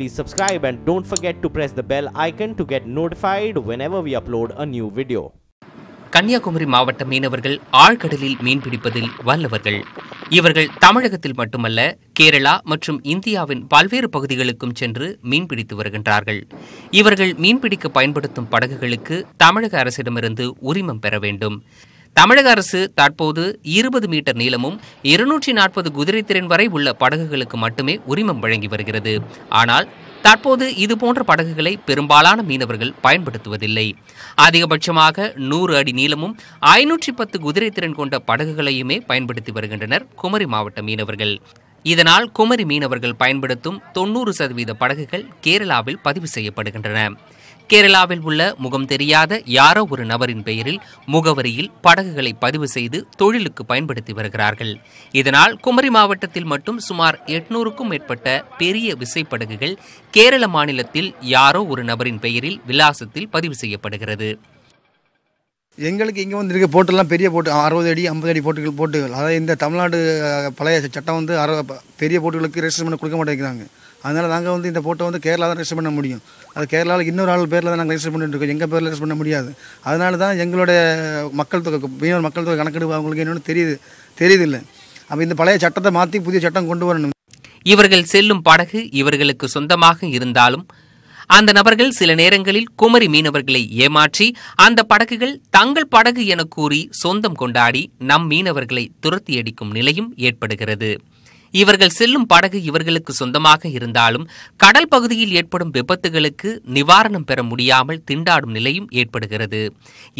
please subscribe and don't forget to press the bell icon to get notified whenever we upload a new video. Kanyakumari மாவட்ட மீனவர்கள் ஆழ்கடலில் மீன்பிடிப்பதில் வல்லவர்கள் இவர்கள் தமிழகத்தில் மட்டுமல்ல கேரளா மற்றும் இந்தியாவின் பல்வேறு பகுதிகளுக்கும் சென்று மீன்பிடித்து வருகின்றார்கள் இவர்கள் மீன்பிடிக்க பயன்படுத்தும் படகுகளுக்கு தமிழக அரசிடமிருந்து உரிமம் பெற வேண்டும் தமிழக அரசு தற்போது இருபது மீட்டர் நீளமும் இருநூற்றி நாற்பது குதிரை திறன் வரை உள்ள படகுகளுக்கு மட்டுமே உரிமம் வழங்கி வருகிறது ஆனால் தற்போது இது போன்ற படகுகளை பெரும்பாலான மீனவர்கள் பயன்படுத்துவதில்லை அதிகபட்சமாக நூறு அடி நீளமும் ஐநூற்றி பத்து குதிரை திறன் கொண்ட படகுகளையுமே பயன்படுத்தி வருகின்றனர் குமரி மாவட்ட மீனவர்கள் இதனால் குமரி மீனவர்கள் பயன்படுத்தும் தொன்னூறு சதவீத படகுகள் கேரளாவில் பதிவு செய்யப்படுகின்றன கேரளாவில் உள்ள முகம் தெரியாத யாரோ ஒரு நபரின் பெயரில் முகவரியில் படகுகளை பதிவு செய்து தொழிலுக்கு பயன்படுத்தி வருகிறார்கள் இதனால் குமரி மாவட்டத்தில் மட்டும் சுமார் எட்நூறுக்கும் மேற்பட்ட பெரிய விசைப்படகுகள் கேரள மாநிலத்தில் யாரோ ஒரு நபரின் பெயரில் விலாசத்தில் பதிவு செய்யப்படுகிறது எங்களுக்கு இங்கே இருக்க போட்டெல்லாம் பெரிய போட்டு அறுபது அடி ஐம்பது அடி போட்டுகள் போட்டுகள் அதாவது இந்த தமிழ்நாடு பழைய சட்டம் வந்து அற பெரிய போட்டுகளுக்கு ரெஜிஸ்டர் பண்ண கொடுக்க மாட்டேங்கிறாங்க அதனால் நாங்கள் வந்து இந்த போட்டோ வந்து கேரளா தான் ரெஜிஸ்டர் பண்ண முடியும் அது கேரளாவில் இன்னொரு ஆள் பேரில் தான் நாங்கள் ரெஜிஸ்டர் பண்ணிட்டு இருக்கோம் எங்கள் பேரில் ரெஜிஸ்டர் பண்ண முடியாது அதனால தான் எங்களுடைய மக்கள் தொகை மீனவர் மக்கள் தொகை கணக்கெடுப்பு அவங்களுக்கு என்னென்னு தெரியுது தெரியுதில்லை அப்போ இந்த பழைய சட்டத்தை மாற்றி புதிய சட்டம் கொண்டு வரணும் இவர்கள் செல்லும் படகு இவர்களுக்கு சொந்தமாக இருந்தாலும் அந்த நபர்கள் சில நேரங்களில் குமரி மீனவர்களை ஏமாற்றி அந்த படகுகள் தங்கள் படகு என கூறி சொந்தம் கொண்டாடி நம் மீனவர்களை துரத்தி அடிக்கும் நிலையும் ஏற்படுகிறது இவர்கள் செல்லும் படகு இவர்களுக்கு சொந்தமாக இருந்தாலும் கடல் பகுதியில் ஏற்படும் விபத்துகளுக்கு நிவாரணம் பெற முடியாமல் திண்டாடும் நிலையும் ஏற்படுகிறது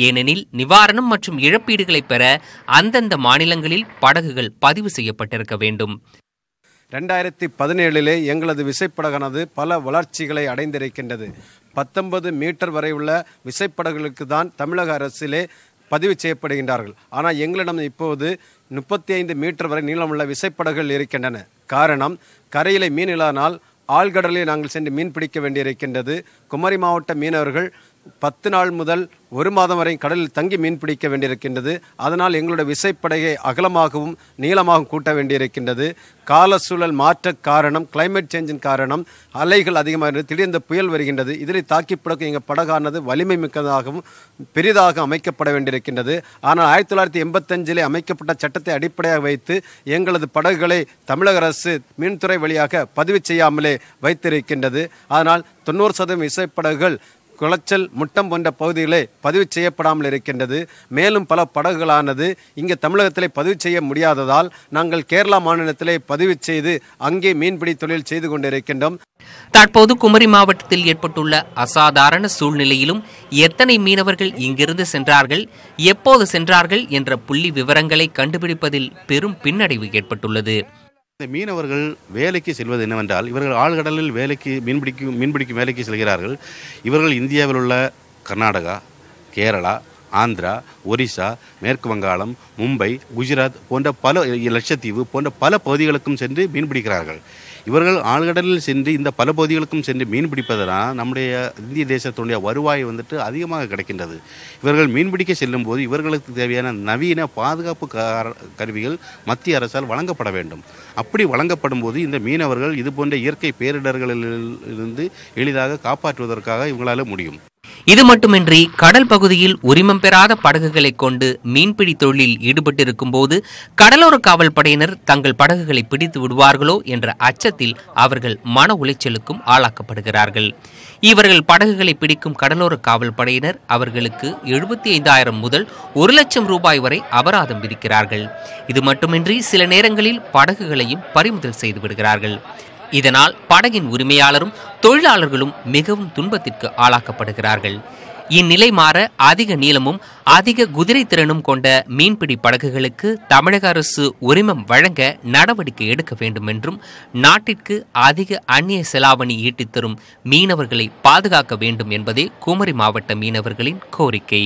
ஏனெனில் நிவாரணம் மற்றும் இழப்பீடுகளை பெற அந்தந்த மாநிலங்களில் படகுகள் பதிவு செய்யப்பட்டிருக்க வேண்டும் ரெண்டாயிரத்தி பதினேழிலே எங்களது விசைப்படகானது பல வளர்ச்சிகளை அடைந்திருக்கின்றது பத்தொன்பது மீட்டர் வரை உள்ள விசைப்படகுகளுக்கு தான் தமிழக அரசிலே பதிவு செய்யப்படுகின்றார்கள் ஆனால் எங்களிடம் இப்போது முப்பத்தி ஐந்து மீட்டர் வரை நீளமுள்ள விசைப்படகுகள் இருக்கின்றன காரணம் கரையிலே மீன் இல்லாதனால் ஆழ்கடலில் நாங்கள் சென்று மீன் பிடிக்க வேண்டியிருக்கின்றது குமரி மாவட்ட மீனவர்கள் பத்து நாள் முதல் ஒரு மாதம் வரை கடலில் தங்கி மீன் பிடிக்க வேண்டியிருக்கின்றது அதனால் எங்களுடைய விசைப்படையை அகலமாகவும் நீளமாகவும் கூட்ட வேண்டியிருக்கின்றது கால சூழல் மாற்ற காரணம் கிளைமேட் சேஞ்சின் காரணம் அலைகள் அதிகமாக திடீர்ந்த புயல் வருகின்றது இதில் தாக்கி பிடிக்க எங்கள் படகானது வலிமை மிக்கதாகவும் பெரிதாக அமைக்கப்பட வேண்டியிருக்கின்றது ஆனால் ஆயிரத்தி தொள்ளாயிரத்தி எண்பத்தஞ்சிலே அமைக்கப்பட்ட சட்டத்தை அடிப்படையாக வைத்து எங்களது படகுகளை தமிழக அரசு மீன்துறை வழியாக பதிவு செய்யாமலே வைத்திருக்கின்றது அதனால் தொண்ணூறு சதவீதம் விசைப்படகுகள் குளச்சல் முட்டம் போன்ற பகுதிகளே பதிவு செய்யப்படாமல் இருக்கின்றது மேலும் பல படகுகளானது இங்கே தமிழகத்திலே பதிவு செய்ய முடியாததால் நாங்கள் கேரளா மாநிலத்திலே பதிவு செய்து அங்கே மீன்பிடி தொழில் செய்து கொண்டிருக்கின்றோம் தற்போது குமரி மாவட்டத்தில் ஏற்பட்டுள்ள அசாதாரண சூழ்நிலையிலும் எத்தனை மீனவர்கள் இங்கிருந்து சென்றார்கள் எப்போது சென்றார்கள் என்ற புள்ளி விவரங்களை கண்டுபிடிப்பதில் பெரும் பின்னடைவு ஏற்பட்டுள்ளது இந்த மீனவர்கள் வேலைக்கு செல்வது என்னவென்றால் இவர்கள் ஆழ்கடலில் வேலைக்கு மீன்பிடிக்கும் மீன்பிடிக்கும் வேலைக்கு செல்கிறார்கள் இவர்கள் இந்தியாவில் உள்ள கர்நாடகா கேரளா ஆந்திரா ஒரிசா மேற்கு வங்காளம் மும்பை குஜராத் போன்ற பல லட்சத்தீவு போன்ற பல பகுதிகளுக்கும் சென்று மீன்பிடிக்கிறார்கள் இவர்கள் ஆழ்கடலில் சென்று இந்த பல பகுதிகளுக்கும் சென்று மீன் பிடிப்பதனால் நம்முடைய இந்திய தேசத்தினுடைய வருவாய் வந்துட்டு அதிகமாக கிடைக்கின்றது இவர்கள் மீன் பிடிக்க செல்லும் போது இவர்களுக்கு தேவையான நவீன பாதுகாப்பு கருவிகள் மத்திய அரசால் வழங்கப்பட வேண்டும் அப்படி வழங்கப்படும் போது இந்த மீனவர்கள் இது போன்ற இயற்கை இருந்து எளிதாக காப்பாற்றுவதற்காக இவங்களால் முடியும் இது மட்டுமின்றி கடல் பகுதியில் உரிமம் பெறாத படகுகளை கொண்டு மீன்பிடி தொழிலில் ஈடுபட்டிருக்கும் போது கடலோர காவல் படையினர் தங்கள் படகுகளை பிடித்து விடுவார்களோ என்ற அச்சத்தில் அவர்கள் மன உளைச்சலுக்கும் ஆளாக்கப்படுகிறார்கள் இவர்கள் படகுகளை பிடிக்கும் கடலோர காவல் படையினர் அவர்களுக்கு எழுபத்தி ஐந்தாயிரம் முதல் ஒரு லட்சம் ரூபாய் வரை அபராதம் விதிக்கிறார்கள் இது மட்டுமின்றி சில நேரங்களில் படகுகளையும் பறிமுதல் செய்து விடுகிறார்கள் இதனால் படகின் உரிமையாளரும் தொழிலாளர்களும் மிகவும் துன்பத்திற்கு ஆளாக்கப்படுகிறார்கள் இந்நிலை மாற அதிக நீளமும் அதிக குதிரை திறனும் கொண்ட மீன்பிடி படகுகளுக்கு தமிழக அரசு உரிமம் வழங்க நடவடிக்கை எடுக்க வேண்டும் என்றும் நாட்டிற்கு அதிக அந்நிய செலாவணி ஈட்டித்தரும் மீனவர்களை பாதுகாக்க வேண்டும் என்பதே குமரி மாவட்ட மீனவர்களின் கோரிக்கை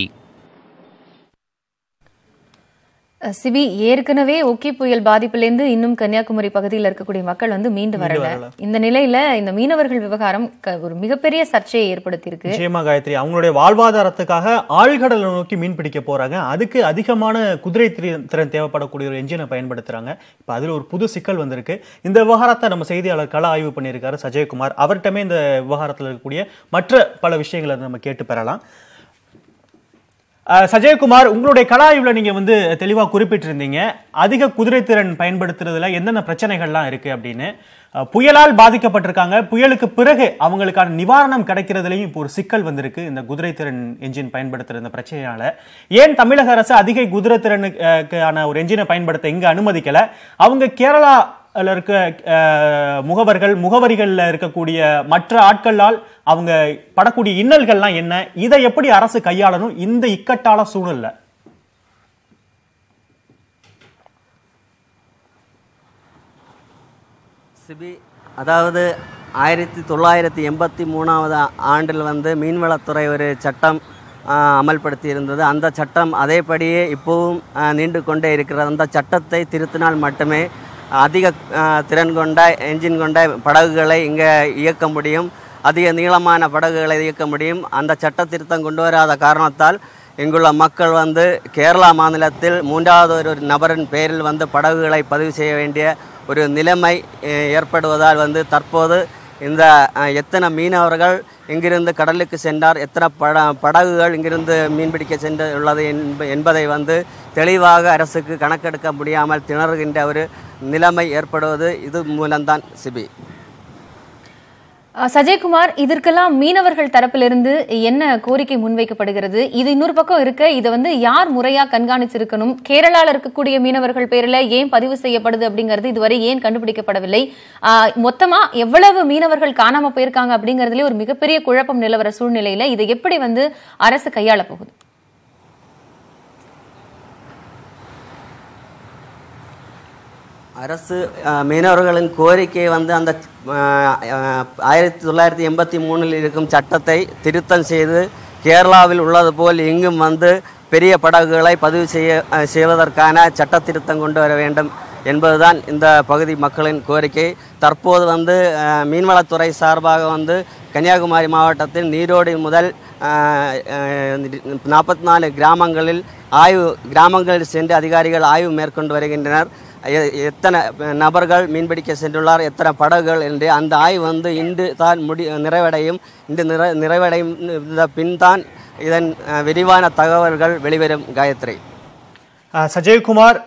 சிபி ஏற்கனவே ஒக்கி புயல் பாதிப்பிலிருந்து இன்னும் கன்னியாகுமரி பகுதியில் இருக்கக்கூடிய மக்கள் வந்து மீண்டு வரல இந்த நிலையில இந்த மீனவர்கள் விவகாரம் ஒரு மிகப்பெரிய சர்ச்சையை ஏற்படுத்தி இருக்கு காயத்ரி அவங்களுடைய வாழ்வாதாரத்துக்காக ஆழ்கடலை நோக்கி மீன் பிடிக்க போறாங்க அதுக்கு அதிகமான குதிரை திறன் தேவைப்படக்கூடிய ஒரு என்ஜினை பயன்படுத்துறாங்க இப்ப அதுல ஒரு புது சிக்கல் வந்திருக்கு இந்த விவகாரத்தை நம்ம செய்தியாளர் கள ஆய்வு பண்ணியிருக்காரு சஜயகுமார் அவர்கிட்டமே இந்த விவகாரத்தில் இருக்கக்கூடிய மற்ற பல விஷயங்களை நம்ம கேட்டு பெறலாம் சஜயகுமார் உங்களுடைய கலாய்வில் நீங்கள் வந்து தெளிவாக குறிப்பிட்டிருந்தீங்க அதிக குதிரைத்திறன் பயன்படுத்துறதுல என்னென்ன பிரச்சனைகள்லாம் இருக்குது அப்படின்னு புயலால் பாதிக்கப்பட்டிருக்காங்க புயலுக்கு பிறகு அவங்களுக்கான நிவாரணம் கிடைக்கிறதுலையும் இப்போ ஒரு சிக்கல் வந்திருக்கு இந்த குதிரைத்திறன் என்ஜின் பயன்படுத்துகிற இந்த பிரச்சனையால் ஏன் தமிழக அரசு அதிக குதிரைத்திறனுக்கான ஒரு என்ஜினை பயன்படுத்த இங்கே அனுமதிக்கலை அவங்க கேரளா அதில் இருக்க முகவர்கள் முகவரிகளில் இருக்கக்கூடிய மற்ற ஆட்களால் அவங்க படக்கூடிய இன்னல்கள்லாம் என்ன இதை எப்படி அரசு கையாளணும் இந்த இக்கட்டால சூழல்ல சிபி அதாவது ஆயிரத்தி தொள்ளாயிரத்தி எண்பத்தி மூணாவது ஆண்டில் வந்து மீன்வளத்துறை ஒரு சட்டம் அமல்படுத்தி இருந்தது அந்த சட்டம் அதேபடியே இப்போவும் நீண்டு கொண்டே இருக்கிறது அந்த சட்டத்தை திருத்தினால் மட்டுமே அதிக திறன் கொண்ட என்ஜின் கொண்ட படகுகளை இங்கே இயக்க முடியும் அதிக நீளமான படகுகளை இயக்க முடியும் அந்த சட்ட திருத்தம் கொண்டு வராத காரணத்தால் இங்குள்ள மக்கள் வந்து கேரளா மாநிலத்தில் மூன்றாவது ஒரு நபரின் பெயரில் வந்து படகுகளை பதிவு செய்ய வேண்டிய ஒரு நிலைமை ஏற்படுவதால் வந்து தற்போது இந்த எத்தனை மீனவர்கள் இங்கிருந்து கடலுக்கு சென்றார் எத்தனை பட படகுகள் இங்கிருந்து மீன்பிடிக்க சென்ற உள்ளது என்பதை வந்து தெளிவாக அரசுக்கு கணக்கெடுக்க முடியாமல் திணறுகின்ற ஒரு நிலைமை ஏற்படுவது இது மூலம்தான் சிபி சஜயகுமார் இதற்கெல்லாம் மீனவர்கள் தரப்பிலிருந்து என்ன கோரிக்கை முன்வைக்கப்படுகிறது இது இன்னொரு பக்கம் இருக்க இதை வந்து யார் முறையா கண்காணிச்சிருக்கணும் கேரளால இருக்கக்கூடிய மீனவர்கள் பேரில் ஏன் பதிவு செய்யப்படுது அப்படிங்கிறது இதுவரை ஏன் கண்டுபிடிக்கப்படவில்லை மொத்தமா எவ்வளவு மீனவர்கள் காணாம போயிருக்காங்க அப்படிங்கறதுல ஒரு மிகப்பெரிய குழப்பம் நிலவர சூழ்நிலையில இதை எப்படி வந்து அரசு கையாள போகுது அரசு மீனவர்களின் கோரிக்கை வந்து அந்த ஆயிரத்தி தொள்ளாயிரத்தி எண்பத்தி மூணில் இருக்கும் சட்டத்தை திருத்தம் செய்து கேரளாவில் உள்ளது போல் இங்கும் வந்து பெரிய படகுகளை பதிவு செய்ய செய்வதற்கான சட்ட திருத்தம் கொண்டு வர வேண்டும் என்பதுதான் இந்த பகுதி மக்களின் கோரிக்கை தற்போது வந்து மீன்வளத்துறை சார்பாக வந்து கன்னியாகுமரி மாவட்டத்தில் நீரோடி முதல் நாற்பத்தி நாலு கிராமங்களில் ஆய்வு கிராமங்களில் சென்று அதிகாரிகள் ஆய்வு மேற்கொண்டு வருகின்றனர் எத்தனை நபர்கள் மீன்பிடிக்க சென்றுள்ளார் எத்தனை படகுகள் என்று அந்த ஆய்வு வந்து இன்று தான் முடி நிறைவடையும் இன்று நிறை நிறைவடையும் பின் தான் இதன் விரிவான தகவல்கள் வெளிவரும் காயத்ரி சஜயகுமார்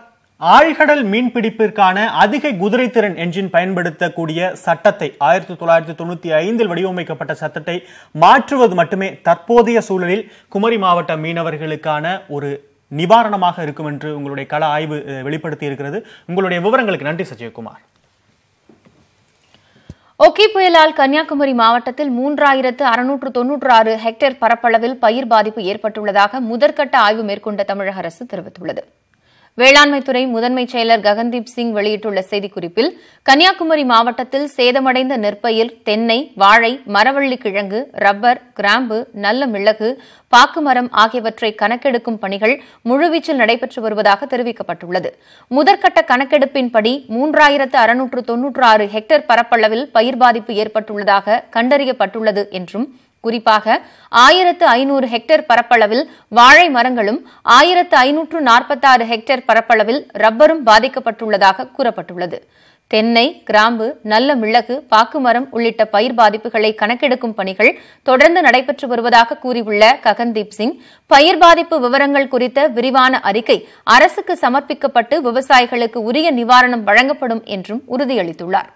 ஆழ்கடல் மீன்பிடிப்பிற்கான அதிக குதிரைத்திறன் என்ஜின் பயன்படுத்தக்கூடிய சட்டத்தை ஆயிரத்தி தொள்ளாயிரத்தி தொண்ணூத்தி ஐந்தில் வடிவமைக்கப்பட்ட சட்டத்தை மாற்றுவது மட்டுமே தற்போதைய சூழலில் குமரி மாவட்ட மீனவர்களுக்கான ஒரு நிவாரணமாக இருக்கும் என்று உங்களுடைய கள ஆய்வு வெளிப்படுத்தி இருக்கிறது உங்களுடைய விவரங்களுக்கு நன்றி சஜயகுமார் ஒக்கி புயலால் கன்னியாகுமரி மாவட்டத்தில் மூன்றாயிரத்து அறுநூற்று தொன்னூற்று ஆறு ஹெக்டேர் பரப்பளவில் பயிர் பாதிப்பு ஏற்பட்டுள்ளதாக முதற்கட்ட ஆய்வு மேற்கொண்ட தமிழக அரசு தெரிவித்துள்ளது வேளாண்மைத்துறை முதன்மை செயலர் ககன்தீப் சிங் வெளியிட்டுள்ள செய்திக்குறிப்பில் கன்னியாகுமரி மாவட்டத்தில் சேதமடைந்த நெற்பயிர் தென்னை வாழை மரவள்ளி கிழங்கு ரப்பர் கிராம்பு நல்ல மிளகு பாக்குமரம் ஆகியவற்றை கணக்கெடுக்கும் பணிகள் முழுவீச்சில் நடைபெற்று வருவதாக தெரிவிக்கப்பட்டுள்ளது முதற்கட்ட கணக்கெடுப்பின்படி மூன்றாயிரத்து அறுநூற்று தொன்னூற்று ஆறு ஹெக்டேர் பரப்பளவில் பயிர் பாதிப்பு ஏற்பட்டுள்ளதாக கண்டறியப்பட்டுள்ளது என்றும் குறிப்பாக ஆயிரத்து ஐநூறு ஹெக்டேர் பரப்பளவில் வாழை மரங்களும் ஆயிரத்து ஐநூற்று நாற்பத்தாறு ஹெக்டேர் பரப்பளவில் ரப்பரும் பாதிக்கப்பட்டுள்ளதாக கூறப்பட்டுள்ளது தென்னை கிராம்பு நல்ல மிளகு பாக்குமரம் உள்ளிட்ட பயிர் பாதிப்புகளை கணக்கெடுக்கும் பணிகள் தொடர்ந்து நடைபெற்று வருவதாக கூறியுள்ள ககன்தீப் சிங் பயிர் பாதிப்பு விவரங்கள் குறித்த விரிவான அறிக்கை அரசுக்கு சமர்ப்பிக்கப்பட்டு விவசாயிகளுக்கு உரிய நிவாரணம் வழங்கப்படும் என்றும் உறுதியளித்துள்ளார்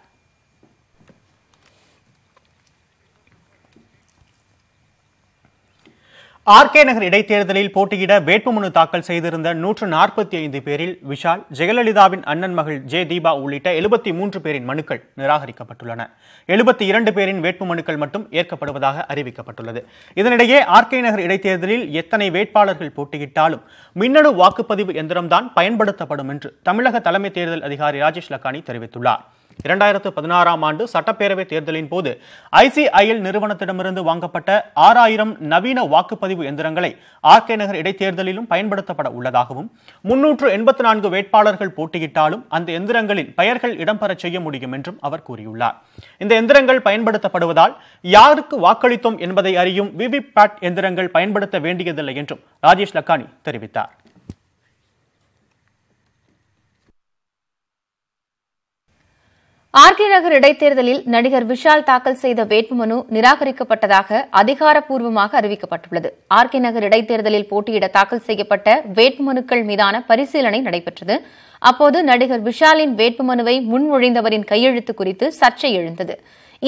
ஆர்கே நகர் இடைத்தேர்தலில் போட்டியிட வேட்புமனு தாக்கல் செய்திருந்த நூற்று நாற்பத்தி ஐந்து பேரில் விஷால் ஜெயலலிதாவின் அண்ணன் மகள் ஜே தீபா உள்ளிட்ட எழுபத்தி மூன்று பேரின் மனுக்கள் நிராகரிக்கப்பட்டுள்ளன எழுபத்தி இரண்டு பேரின் வேட்புமனுக்கள் மட்டும் ஏற்கப்படுவதாக அறிவிக்கப்பட்டுள்ளது இதனிடையே ஆர்கே நகர் இடைத்தேர்தலில் எத்தனை வேட்பாளர்கள் போட்டியிட்டாலும் மின்னணு வாக்குப்பதிவு எந்திரம்தான் பயன்படுத்தப்படும் என்று தமிழக தலைமை தேர்தல் அதிகாரி ராஜேஷ் லக்கானி தெரிவித்துள்ளார் இரண்டாயிரத்து பதினாறாம் ஆண்டு சட்டப்பேரவை தேர்தலின் போது ஐசிஐஎல் நிறுவனத்திடமிருந்து வாங்கப்பட்ட ஆறாயிரம் நவீன வாக்குப்பதிவு எந்திரங்களை ஆர் கே நகர் இடைத்தேர்தலிலும் பயன்படுத்தப்பட உள்ளதாகவும் முன்னூற்று எண்பத்தி நான்கு வேட்பாளர்கள் போட்டியிட்டாலும் அந்த எந்திரங்களின் பெயர்கள் இடம்பெறச் செய்ய முடியும் என்றும் அவர் கூறியுள்ளார் இந்த எந்திரங்கள் பயன்படுத்தப்படுவதால் யாருக்கு வாக்களித்தோம் என்பதை அறியும் விவிபேட் எந்திரங்கள் பயன்படுத்த வேண்டியதில்லை என்றும் ராஜேஷ் லக்கானி தெரிவித்தார் ஆர்கே நகர் இடைத்தேர்தலில் நடிகர் விஷால் தாக்கல் செய்த வேட்புமனு நிராகரிக்கப்பட்டதாக அதிகாரப்பூர்வமாக அறிவிக்கப்பட்டுள்ளது ஆர்கே நகர் இடைத்தேர்தலில் போட்டியிட தாக்கல் செய்யப்பட்ட வேட்புமனுக்கள் மீதான பரிசீலனை நடைபெற்றது அப்போது நடிகர் விஷாலின் வேட்புமனுவை முன்மொழிந்தவரின் கையெழுத்து குறித்து சர்ச்சை எழுந்தது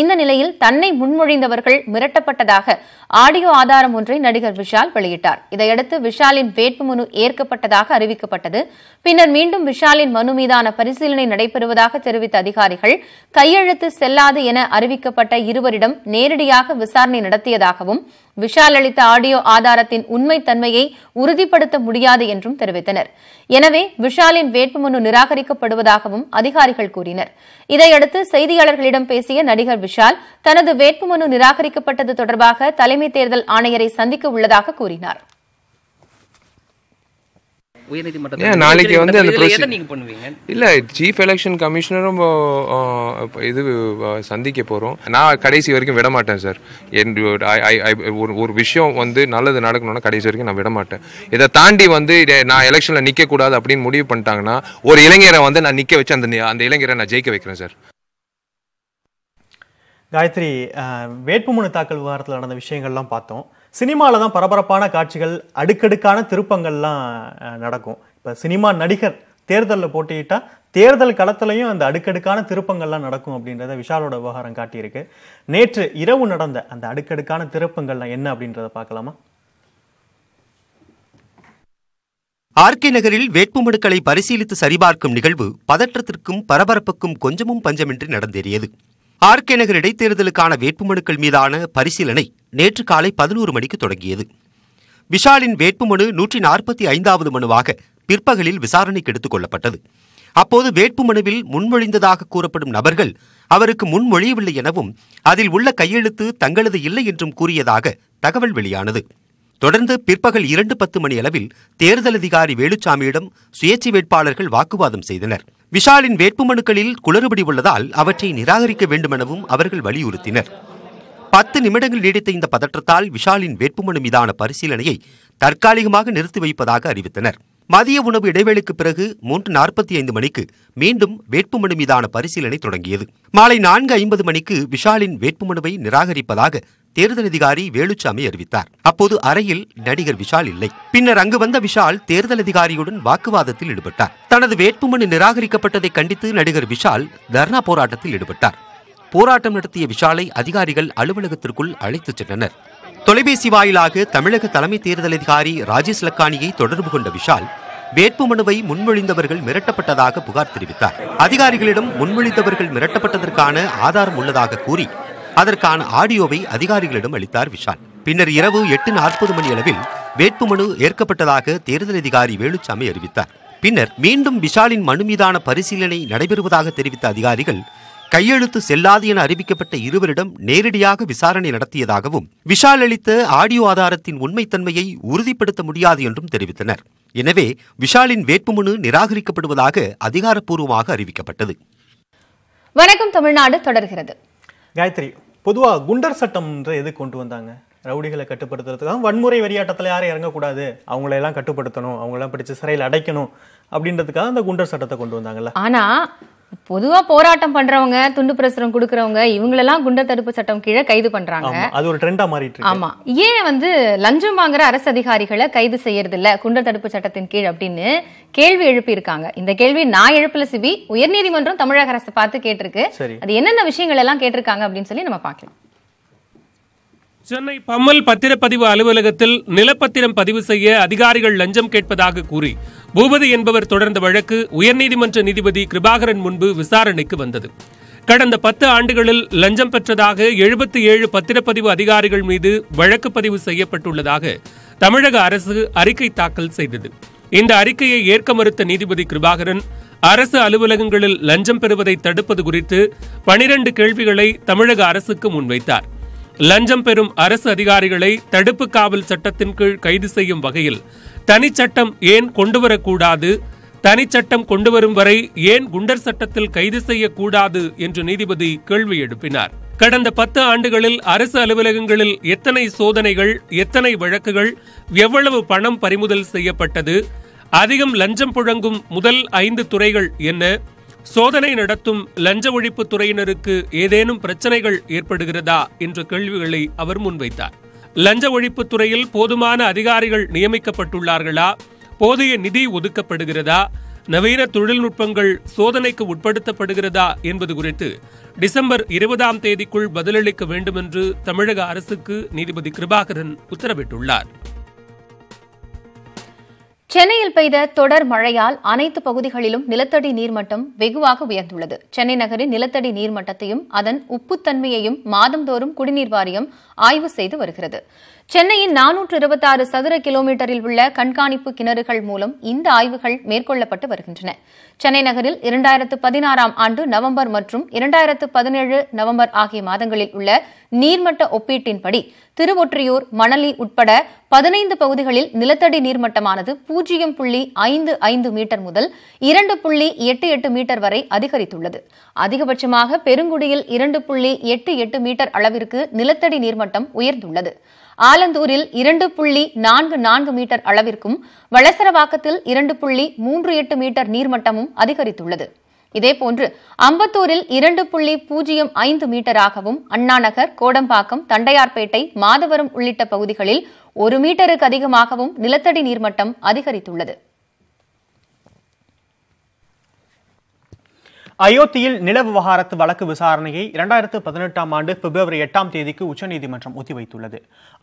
இந்த நிலையில் தன்னை முன்மொழிந்தவர்கள் மிரட்டப்பட்டதாக ஆடியோ ஆதாரம் ஒன்றை நடிகர் விஷால் வெளியிட்டார் இதையடுத்து விஷாலின் வேட்புமனு ஏற்கப்பட்டதாக அறிவிக்கப்பட்டது பின்னர் மீண்டும் விஷாலின் மனு மீதான பரிசீலனை நடைபெறுவதாக தெரிவித்த அதிகாரிகள் கையெழுத்து செல்லாது என அறிவிக்கப்பட்ட இருவரிடம் நேரடியாக விசாரணை நடத்தியதாகவும் விஷால் அளித்த ஆடியோ ஆதாரத்தின் உண்மை தன்மையை உறுதிப்படுத்த முடியாது என்றும் தெரிவித்தனர் எனவே விஷாலின் வேட்புமனு நிராகரிக்கப்படுவதாகவும் அதிகாரிகள் கூறினர் இதையடுத்து செய்தியாளர்களிடம் பேசிய நடிகர் விஷால் தனது வேட்புமனு நிராகரிக்கப்பட்டது தொடர்பாக தலைமை தேர்தல் ஆணையரை சந்திக்க உள்ளதாக கூறினாா் நாளைக்கு வந்து அந்த நீங்க பண்ணுவீங்க இல்ல சீஃப் எலெக்ஷன் கமிஷனரும் இது சந்திக்க போறோம் நான் கடைசி வரைக்கும் விட மாட்டேன் சார் ஒரு ஒரு விஷயம் வந்து நல்லது நடக்கணும்னா கடைசி வரைக்கும் நான் விட மாட்டேன் இதை தாண்டி வந்து நான் எலெக்ஷன்ல நிக்க கூடாது அப்படின்னு முடிவு பண்ணிட்டாங்கன்னா ஒரு இளைஞரை வந்து நான் நிக்க வச்சு அந்த அந்த இளைஞரை நான் ஜெயிக்க வைக்கிறேன் சார் காயத்ரி வேட்புமனு தாக்கல் விவகாரத்தில் நடந்த விஷயங்கள்லாம் பார்த்தோம் சினிமாவில் தான் பரபரப்பான காட்சிகள் அடுக்கடுக்கான திருப்பங்கள்லாம் நடக்கும் இப்போ சினிமா நடிகர் தேர்தலில் போட்டியிட்டால் தேர்தல் களத்திலையும் அந்த அடுக்கடுக்கான திருப்பங்கள்லாம் நடக்கும் அப்படின்றத விஷாலோட விவகாரம் காட்டியிருக்கு நேற்று இரவு நடந்த அந்த அடுக்கடுக்கான திருப்பங்கள்லாம் என்ன அப்படின்றத பார்க்கலாமா ஆர்கே நகரில் வேட்புமனுக்களை பரிசீலித்து சரிபார்க்கும் நிகழ்வு பதற்றத்திற்கும் பரபரப்புக்கும் கொஞ்சமும் பஞ்சமின்றி நடந்தேறியது ஆர்கே நகர் இடைத்தேர்தலுக்கான வேட்புமனுக்கள் மீதான பரிசீலனை நேற்று காலை பதினோரு மணிக்கு தொடங்கியது விஷாலின் வேட்புமனு நூற்றி நாற்பத்தி ஐந்தாவது மனுவாக பிற்பகலில் விசாரணைக்கு எடுத்துக் கொள்ளப்பட்டது அப்போது வேட்புமனுவில் முன்மொழிந்ததாக கூறப்படும் நபர்கள் அவருக்கு முன்மொழியவில்லை எனவும் அதில் உள்ள கையெழுத்து தங்களது இல்லை என்றும் கூறியதாக தகவல் வெளியானது தொடர்ந்து பிற்பகல் இரண்டு பத்து மணி அளவில் தேர்தல் அதிகாரி வேலுச்சாமியிடம் சுயேட்சை வேட்பாளர்கள் வாக்குவாதம் செய்தனர் விஷாலின் வேட்புமனுக்களில் குளறுபடி உள்ளதால் அவற்றை நிராகரிக்க வேண்டுமெனவும் அவர்கள் வலியுறுத்தினர் பத்து நிமிடங்கள் நீடித்த இந்த பதற்றத்தால் விஷாலின் வேட்புமனு மீதான பரிசீலனையை தற்காலிகமாக நிறுத்தி வைப்பதாக அறிவித்தனர் மதிய உணவு இடைவெளிக்கு பிறகு மூன்று நாற்பத்தி ஐந்து மணிக்கு மீண்டும் வேட்புமனு மீதான பரிசீலனை தொடங்கியது மாலை நான்கு ஐம்பது மணிக்கு விஷாலின் வேட்புமனுவை நிராகரிப்பதாக தேர்தல் அதிகாரி வேலுச்சாமி அறிவித்தார் அப்போது அறையில் நடிகர் விஷால் இல்லை பின்னர் அங்கு வந்த விஷால் தேர்தல் அதிகாரியுடன் வாக்குவாதத்தில் ஈடுபட்டார் தனது வேட்புமனு நிராகரிக்கப்பட்டதை கண்டித்து நடிகர் விஷால் தர்ணா போராட்டத்தில் ஈடுபட்டார் போராட்டம் நடத்திய விஷாலை அதிகாரிகள் அலுவலகத்திற்குள் அழைத்துச் சென்றனர் தொலைபேசி வாயிலாக தமிழக தலைமை தேர்தல் அதிகாரி ராஜேஷ் லக்கானியை தொடர்பு கொண்ட விஷால் வேட்புமனுவை முன்மொழிந்தவர்கள் மிரட்டப்பட்டதாக புகார் தெரிவித்தார் அதிகாரிகளிடம் முன்மொழிந்தவர்கள் மிரட்டப்பட்டதற்கான ஆதாரம் உள்ளதாக கூறி அதற்கான ஆடியோவை அதிகாரிகளிடம் அளித்தார் விஷால் பின்னர் இரவு எட்டு நாற்பது மணி அளவில் வேட்புமனு ஏற்கப்பட்டதாக தேர்தல் அதிகாரி வேலுச்சாமி அறிவித்தார் பின்னர் மீண்டும் விஷாலின் மனு மீதான பரிசீலனை நடைபெறுவதாக தெரிவித்த அதிகாரிகள் கையெழுத்து செல்லாது என அறிவிக்கப்பட்ட இருவரிடம் நேரடியாக விசாரணை நடத்தியதாகவும் விஷால் அளித்த ஆடியோ ஆதாரத்தின் உண்மைத்தன்மையை உறுதிப்படுத்த முடியாது என்றும் தெரிவித்தனர் எனவே விஷாலின் வேட்புமனு நிராகரிக்கப்படுவதாக அதிகாரப்பூர்வமாக அறிவிக்கப்பட்டது வணக்கம் தமிழ்நாடு தொடர்கிறது காயத்ரி பொதுவாக குண்டர் சட்டம் எது கொண்டு வந்தாங்க ரவுடிகளை கட்டுப்படுத்துறதுக்காக வன்முறை வெறியாட்டத்தில் யாரும் இறங்கக்கூடாது எல்லாம் கட்டுப்படுத்தணும் அவங்களாம் பிடிச்சி சிறையில் அடைக்கணும் அப்படின்றதுக்காக அந்த குண்டர் சட்டத்தை கொண்டு வந்தாங்கல்ல ஆனால் பொதுவா போராட்டம் பண்றவங்க துண்டு பிரசுரம் கொடுக்கறவங்க இவங்களெல்லாம் குண்ட தடுப்பு சட்டம் கீழே கைது பண்றாங்க அது ஒரு ட்ரெண்டா மாறிட்டு ஆமா ஏன் வந்து லஞ்சம் வாங்குற அரசு அதிகாரிகளை கைது செய்யறது இல்ல குண்ட தடுப்பு சட்டத்தின் கீழ் அப்படின்னு கேள்வி எழுப்பி இருக்காங்க இந்த கேள்வி நான் எழுப்பல சிபி உயர்நீதிமன்றம் தமிழக அரசு பார்த்து கேட்டிருக்கு அது என்னென்ன விஷயங்கள் எல்லாம் கேட்டிருக்காங்க அப்படின்னு சொல்லி நம்ம பாக்கலாம் சென்னை பம்மல் பத்திரப்பதிவு அலுவலகத்தில் நிலப்பத்திரம் பதிவு செய்ய அதிகாரிகள் லஞ்சம் கேட்பதாக கூறி பூபதி என்பவர் தொடர்ந்த வழக்கு உயர்நீதிமன்ற நீதிபதி கிருபாகரன் முன்பு விசாரணைக்கு வந்தது கடந்த பத்து ஆண்டுகளில் லஞ்சம் பெற்றதாக எழுபத்தி ஏழு பத்திரப்பதிவு அதிகாரிகள் மீது வழக்கு பதிவு செய்யப்பட்டுள்ளதாக தமிழக அரசு அறிக்கை தாக்கல் செய்தது இந்த அறிக்கையை ஏற்க மறுத்த நீதிபதி கிருபாகரன் அரசு அலுவலகங்களில் லஞ்சம் பெறுவதை தடுப்பது குறித்து பனிரண்டு கேள்விகளை தமிழக அரசுக்கு முன்வைத்தார் லஞ்சம் பெறும் அரசு அதிகாரிகளை தடுப்பு காவல் சட்டத்தின் கீழ் கைது செய்யும் வகையில் தனிச்சட்டம் ஏன் கொண்டு வரக்கூடாது தனிச்சட்டம் கொண்டு வரும் வரை ஏன் குண்டர் சட்டத்தில் கைது செய்யக்கூடாது என்று நீதிபதி கேள்வி எழுப்பினார் கடந்த பத்து ஆண்டுகளில் அரசு அலுவலகங்களில் எத்தனை சோதனைகள் எத்தனை வழக்குகள் எவ்வளவு பணம் பறிமுதல் செய்யப்பட்டது அதிகம் லஞ்சம் புழங்கும் முதல் ஐந்து துறைகள் என்ன சோதனை நடத்தும் லஞ்ச ஒழிப்பு துறையினருக்கு ஏதேனும் பிரச்சனைகள் ஏற்படுகிறதா என்ற கேள்விகளை அவர் முன்வைத்தார் லஞ்ச ஒழிப்பு துறையில் போதுமான அதிகாரிகள் நியமிக்கப்பட்டுள்ளார்களா போதிய நிதி ஒதுக்கப்படுகிறதா நவீன தொழில்நுட்பங்கள் சோதனைக்கு உட்படுத்தப்படுகிறதா என்பது குறித்து டிசம்பர் இருபதாம் தேதிக்குள் பதிலளிக்க வேண்டும் என்று தமிழக அரசுக்கு நீதிபதி கிருபாகரன் உத்தரவிட்டுள்ளார் சென்னையில் பெய்த தொடர் மழையால் அனைத்து பகுதிகளிலும் நிலத்தடி நீர்மட்டம் வெகுவாக உயர்ந்துள்ளது சென்னை நகரின் நிலத்தடி நீர்மட்டத்தையும் அதன் உப்புத்தன்மையையும் மாதந்தோறும் குடிநீர் வாரியம் ஆய்வு செய்து வருகிறது சென்னையின் நானூற்று இருபத்தாறு சதுர கிலோமீட்டரில் உள்ள கண்காணிப்பு கிணறுகள் மூலம் இந்த ஆய்வுகள் மேற்கொள்ளப்பட்டு வருகின்றன சென்னை நகரில் இரண்டாயிரத்து பதினாறாம் ஆண்டு நவம்பர் மற்றும் இரண்டாயிரத்து பதினேழு நவம்பர் ஆகிய மாதங்களில் உள்ள நீர்மட்ட ஒப்பீட்டின்படி திருவொற்றியூர் மணலி உட்பட பதினைந்து பகுதிகளில் நிலத்தடி நீர்மட்டமானது பூஜ்ஜியம் புள்ளி ஐந்து ஐந்து மீட்டர் முதல் இரண்டு புள்ளி எட்டு எட்டு மீட்டர் வரை அதிகரித்துள்ளது அதிகபட்சமாக பெருங்குடியில் இரண்டு புள்ளி எட்டு எட்டு மீட்டர் அளவிற்கு நிலத்தடி நீர்மட்டம் உயர்ந்துள்ளது ஆலந்தூரில் இரண்டு புள்ளி நான்கு நான்கு மீட்டர் அளவிற்கும் வளசரவாக்கத்தில் இரண்டு புள்ளி மூன்று எட்டு மீட்டர் நீர்மட்டமும் அதிகரித்துள்ளது இதேபோன்று அம்பத்தூரில் இரண்டு புள்ளி பூஜ்ஜியம் ஐந்து மீட்டராகவும் அண்ணாநகர் கோடம்பாக்கம் தண்டையார்பேட்டை மாதவரம் உள்ளிட்ட பகுதிகளில் ஒரு மீட்டருக்கு அதிகமாகவும் நிலத்தடி நீர்மட்டம் அதிகரித்துள்ளது அயோத்தியில் நில விவகாரத்து வழக்கு விசாரணையை இரண்டாயிரத்து பதினெட்டாம் ஆண்டு பிப்ரவரி எட்டாம் தேதிக்கு உச்சநீதிமன்றம் ஒத்திவைத்துள்ளது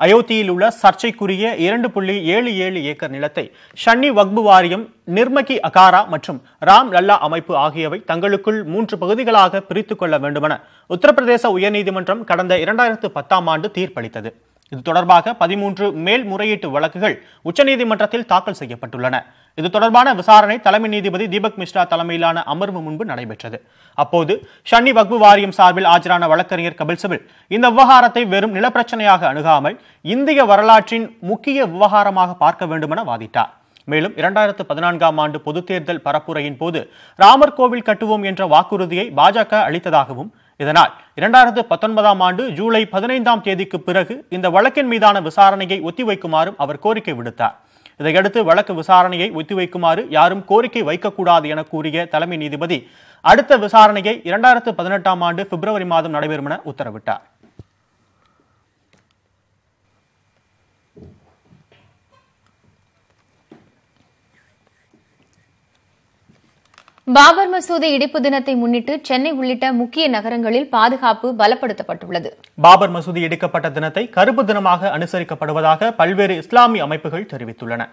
அயோத்தியில் உள்ள சர்ச்சைக்குரிய இரண்டு புள்ளி ஏழு ஏழு ஏக்கர் நிலத்தை ஷன்னி வக்பு வாரியம் நிர்மகி அகாரா மற்றும் ராம் லல்லா அமைப்பு ஆகியவை தங்களுக்குள் மூன்று பகுதிகளாக பிரித்துக் கொள்ள வேண்டுமென உத்தரப்பிரதேச உயர்நீதிமன்றம் கடந்த இரண்டாயிரத்து பத்தாம் ஆண்டு தீர்ப்பளித்தது இது தொடர்பாக பதிமூன்று மேல்முறையீட்டு வழக்குகள் உச்சநீதிமன்றத்தில் தாக்கல் செய்யப்பட்டுள்ளன இது தொடர்பான விசாரணை தலைமை நீதிபதி தீபக் மிஸ்ரா தலைமையிலான அமர்வு முன்பு நடைபெற்றது அப்போது ஷன்னி வக்பு வாரியம் சார்பில் ஆஜரான வழக்கறிஞர் கபில் சிபில் இந்த விவகாரத்தை வெறும் நிலப்பிரச்சனையாக அணுகாமல் இந்திய வரலாற்றின் முக்கிய விவகாரமாக பார்க்க வேண்டுமென வாதிட்டார் மேலும் இரண்டாயிரத்து பதினான்காம் ஆண்டு பொதுத் தேர்தல் பரப்புரையின் போது ராமர் கோவில் கட்டுவோம் என்ற வாக்குறுதியை பாஜக அளித்ததாகவும் இதனால் இரண்டாயிரத்து பத்தொன்பதாம் ஆண்டு ஜூலை பதினைந்தாம் தேதிக்கு பிறகு இந்த வழக்கின் மீதான விசாரணையை ஒத்திவைக்குமாறும் அவர் கோரிக்கை விடுத்தார் இதையடுத்து வழக்கு விசாரணையை ஒத்திவைக்குமாறு யாரும் கோரிக்கை வைக்கக்கூடாது என கூறிய தலைமை நீதிபதி அடுத்த விசாரணையை இரண்டாயிரத்து பதினெட்டாம் ஆண்டு பிப்ரவரி மாதம் நடைபெறும் என உத்தரவிட்டார் பாபர் மசூதி இடிப்பு தினத்தை முன்னிட்டு சென்னை உள்ளிட்ட முக்கிய நகரங்களில் பாதுகாப்பு பலப்படுத்தப்பட்டுள்ளது பாபர் மசூதி இடிக்கப்பட்ட தினத்தை கருப்பு தினமாக அனுசரிக்கப்படுவதாக பல்வேறு இஸ்லாமிய அமைப்புகள் தெரிவித்துள்ளன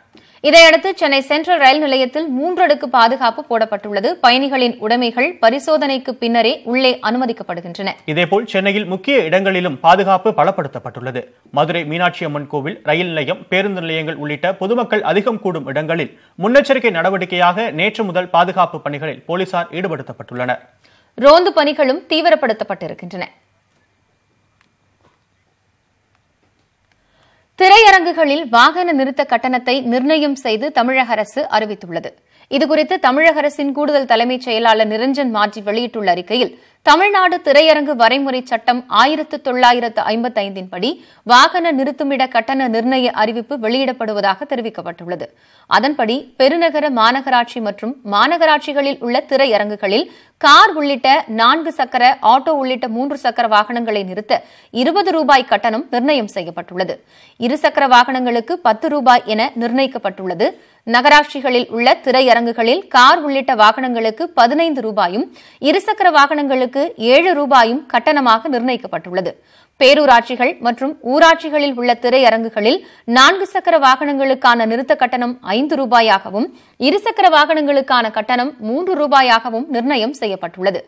இதையடுத்து சென்னை சென்ட்ரல் ரயில் நிலையத்தில் மூன்றடுக்கு பாதுகாப்பு போடப்பட்டுள்ளது பயணிகளின் உடைமைகள் பரிசோதனைக்கு பின்னரே உள்ளே அனுமதிக்கப்படுகின்றன இதேபோல் சென்னையில் முக்கிய இடங்களிலும் பாதுகாப்பு பலப்படுத்தப்பட்டுள்ளது மதுரை மீனாட்சி அம்மன் கோவில் ரயில் நிலையம் பேருந்து நிலையங்கள் உள்ளிட்ட பொதுமக்கள் அதிகம் கூடும் இடங்களில் முன்னெச்சரிக்கை நடவடிக்கையாக நேற்று முதல் பாதுகாப்பு பணிகள் பணிகளில் போலீசார் ஈடுபடுத்தப்பட்டுள்ளனர் ரோந்து பணிகளும் தீவிரப்படுத்தப்பட்டிருக்கின்றன திரையரங்குகளில் வாகன நிறுத்த கட்டணத்தை நிர்ணயம் செய்து தமிழக அரசு அறிவித்துள்ளது இதுகுறித்து தமிழக அரசின் கூடுதல் தலைமைச் செயலாளர் நிரஞ்சன் மாற்றி வெளியிட்டுள்ள அறிக்கையில் தமிழ்நாடு திரையரங்கு வரைமுறை சட்டம் ஆயிரத்து தொள்ளாயிரத்து ஐம்பத்தைந்தின் படி வாகன நிறுத்துமிட கட்டண நிர்ணய அறிவிப்பு வெளியிடப்படுவதாக தெரிவிக்கப்பட்டுள்ளது அதன்படி பெருநகர மாநகராட்சி மற்றும் மாநகராட்சிகளில் உள்ள திரையரங்குகளில் கார் உள்ளிட்ட நான்கு சக்கர ஆட்டோ உள்ளிட்ட மூன்று சக்கர வாகனங்களை நிறுத்த இருபது ரூபாய் கட்டணம் நிர்ணயம் செய்யப்பட்டுள்ளது இருசக்கர வாகனங்களுக்கு பத்து ரூபாய் என நிர்ணயிக்கப்பட்டுள்ளது நகராட்சிகளில் உள்ள திரையரங்குகளில் கார் உள்ளிட்ட வாகனங்களுக்கு பதினைந்து ரூபாயும் இருசக்கர வாகனங்களுக்கு ஏழு ரூபாயும் கட்டணமாக நிர்ணயிக்கப்பட்டுள்ளது பேரூராட்சிகள் மற்றும் ஊராட்சிகளில் உள்ள திரையரங்குகளில் நான்கு சக்கர வாகனங்களுக்கான நிறுத்த கட்டணம் ஐந்து ரூபாயாகவும் இருசக்கர வாகனங்களுக்கான கட்டணம் மூன்று ரூபாயாகவும் நிர்ணயம் செய்யப்பட்டுள்ளது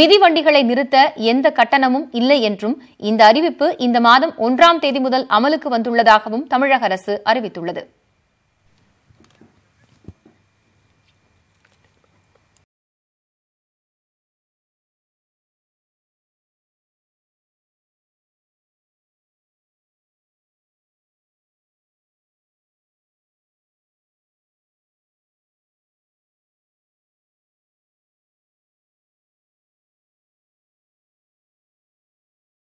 மிதிவண்டிகளை நிறுத்த எந்த கட்டணமும் இல்லை என்றும் இந்த அறிவிப்பு இந்த மாதம் ஒன்றாம் தேதி முதல் அமலுக்கு வந்துள்ளதாகவும் தமிழக அரசு அறிவித்துள்ளது